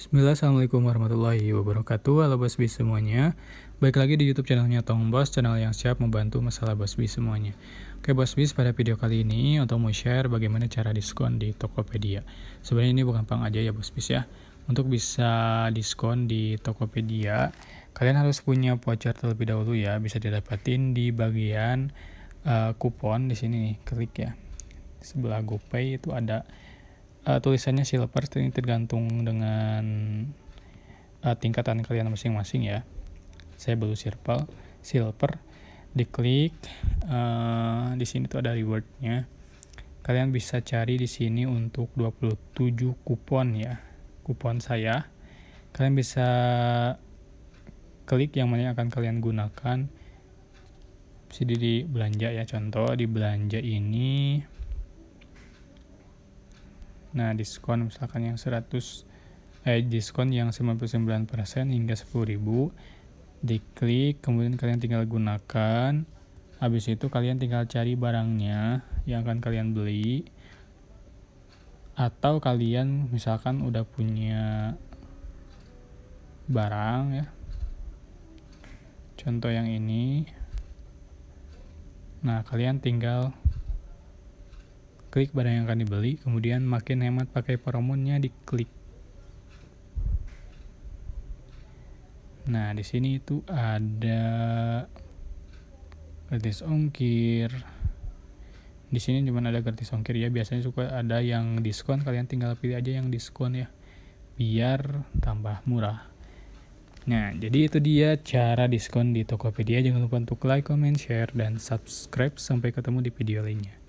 Bismillah, Assalamualaikum warahmatullahi wabarakatuh Halo Basbi semuanya Baik lagi di Youtube channelnya Tong Bos Channel yang siap membantu masalah Basbi semuanya Oke Basbi, pada video kali ini Untuk mau share bagaimana cara diskon di Tokopedia Sebenarnya ini bukan pang aja ya Basbi ya Untuk bisa diskon di Tokopedia Kalian harus punya voucher terlebih dahulu ya Bisa didapatin di bagian uh, kupon di sini nih, klik ya sebelah GoPay itu ada uh, tulisannya silver, ini tergantung dengan uh, tingkatan kalian masing-masing ya saya baru silver silver diklik uh, di sini tuh ada rewardnya kalian bisa cari di sini untuk 27 kupon ya kupon saya kalian bisa klik yang mana yang akan kalian gunakan bisa di belanja ya contoh di belanja ini Nah, diskon misalkan yang 100 eh diskon yang 99% hingga 10.000 diklik kemudian kalian tinggal gunakan habis itu kalian tinggal cari barangnya yang akan kalian beli atau kalian misalkan udah punya barang ya contoh yang ini nah kalian tinggal klik barang yang akan dibeli, kemudian makin hemat pakai promonya diklik. Nah, di sini itu ada gratis ongkir. Di sini cuma ada gratis ongkir ya, biasanya suka ada yang diskon, kalian tinggal pilih aja yang diskon ya. Biar tambah murah. Nah, jadi itu dia cara diskon di Tokopedia. Jangan lupa untuk like, comment, share, dan subscribe. Sampai ketemu di video lainnya.